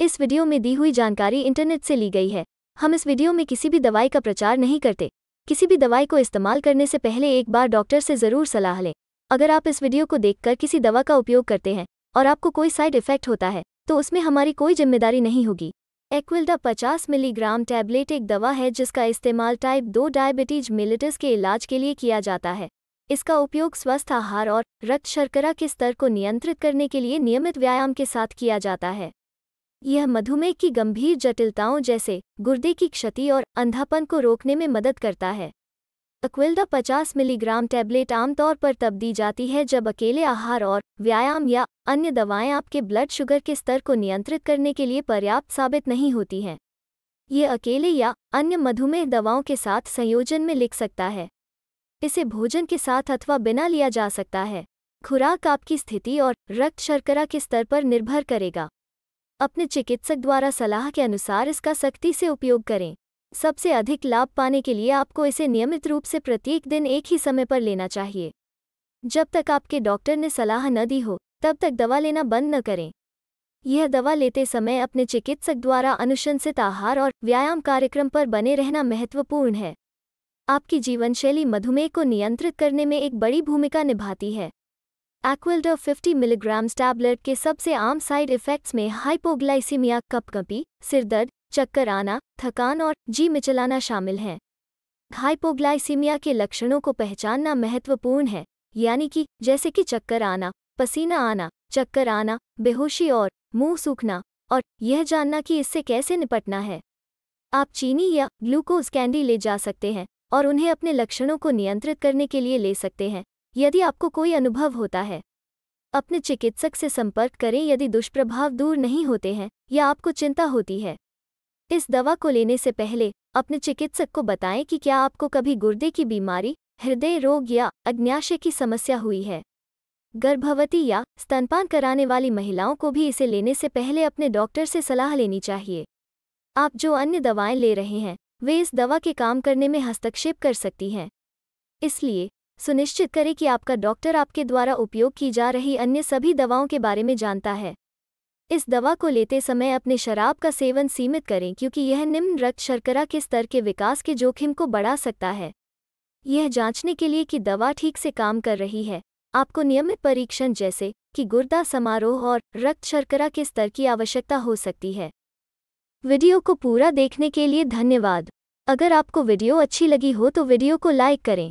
इस वीडियो में दी हुई जानकारी इंटरनेट से ली गई है हम इस वीडियो में किसी भी दवाई का प्रचार नहीं करते किसी भी दवाई को इस्तेमाल करने से पहले एक बार डॉक्टर से ज़रूर सलाह लें अगर आप इस वीडियो को देखकर किसी दवा का उपयोग करते हैं और आपको कोई साइड इफेक्ट होता है तो उसमें हमारी कोई जिम्मेदारी नहीं होगी एक्विल्डा 50 मिलीग्राम टैबलेट एक दवा है जिसका इस्तेमाल टाइप दो डायबिटीज मिलिटस के इलाज के लिए किया जाता है इसका उपयोग स्वस्थ आहार और रक्त शर्करा के स्तर को नियंत्रित करने के लिए नियमित व्यायाम के साथ किया जाता है यह मधुमेह की गंभीर जटिलताओं जैसे गुर्दे की क्षति और अंधापन को रोकने में मदद करता है अक्विल्दा 50 मिलीग्राम टैबलेट आमतौर पर तब दी जाती है जब अकेले आहार और व्यायाम या अन्य दवाएं आपके ब्लड शुगर के स्तर को नियंत्रित करने के लिए पर्याप्त साबित नहीं होती हैं ये अकेले या अन्य मधुमेह दवाओं के साथ संयोजन में लिख सकता है इसे भोजन के साथ अथवा बिना लिया जा सकता है खुराक आपकी स्थिति और रक्त शर्करा के स्तर पर निर्भर करेगा अपने चिकित्सक द्वारा सलाह के अनुसार इसका सख्ती से उपयोग करें सबसे अधिक लाभ पाने के लिए आपको इसे नियमित रूप से प्रत्येक दिन एक ही समय पर लेना चाहिए जब तक आपके डॉक्टर ने सलाह न दी हो तब तक दवा लेना बंद न करें यह दवा लेते समय अपने चिकित्सक द्वारा अनुशंसित आहार और व्यायाम कार्यक्रम पर बने रहना महत्वपूर्ण है आपकी जीवनशैली मधुमेह को नियंत्रित करने में एक बड़ी भूमिका निभाती है एक्विल्डर 50 मिलीग्राम्स टैबलेट के सबसे आम साइड इफ़ेक्ट्स में हाइपोग्लाइसीमिया कपकपी सिरदर्द चक्कर आना थकान और जी मिचलाना शामिल हैं हाइपोग्लाइसीमिया के लक्षणों को पहचानना महत्वपूर्ण है यानी कि जैसे कि चक्कर आना पसीना आना चक्कर आना बेहोशी और मुंह सूखना और यह जानना कि इससे कैसे निपटना है आप चीनी या ग्लूकोज कैंडी ले जा सकते हैं और उन्हें अपने लक्षणों को नियंत्रित करने के लिए ले सकते हैं यदि आपको कोई अनुभव होता है अपने चिकित्सक से संपर्क करें यदि दुष्प्रभाव दूर नहीं होते हैं या आपको चिंता होती है इस दवा को लेने से पहले अपने चिकित्सक को बताएं कि क्या आपको कभी गुर्दे की बीमारी हृदय रोग या अग्न्याशय की समस्या हुई है गर्भवती या स्तनपान कराने वाली महिलाओं को भी इसे लेने से पहले अपने डॉक्टर से सलाह लेनी चाहिए आप जो अन्य दवाएं ले रहे हैं वे इस दवा के काम करने में हस्तक्षेप कर सकती हैं इसलिए सुनिश्चित करें कि आपका डॉक्टर आपके द्वारा उपयोग की जा रही अन्य सभी दवाओं के बारे में जानता है इस दवा को लेते समय अपने शराब का सेवन सीमित करें क्योंकि यह निम्न रक्त शर्करा के स्तर के विकास के जोखिम को बढ़ा सकता है यह जांचने के लिए कि दवा ठीक से काम कर रही है आपको नियमित परीक्षण जैसे कि गुर्दा समारोह और रक्त शर्करा के स्तर की आवश्यकता हो सकती है वीडियो को पूरा देखने के लिए धन्यवाद अगर आपको वीडियो अच्छी लगी हो तो वीडियो को लाइक करें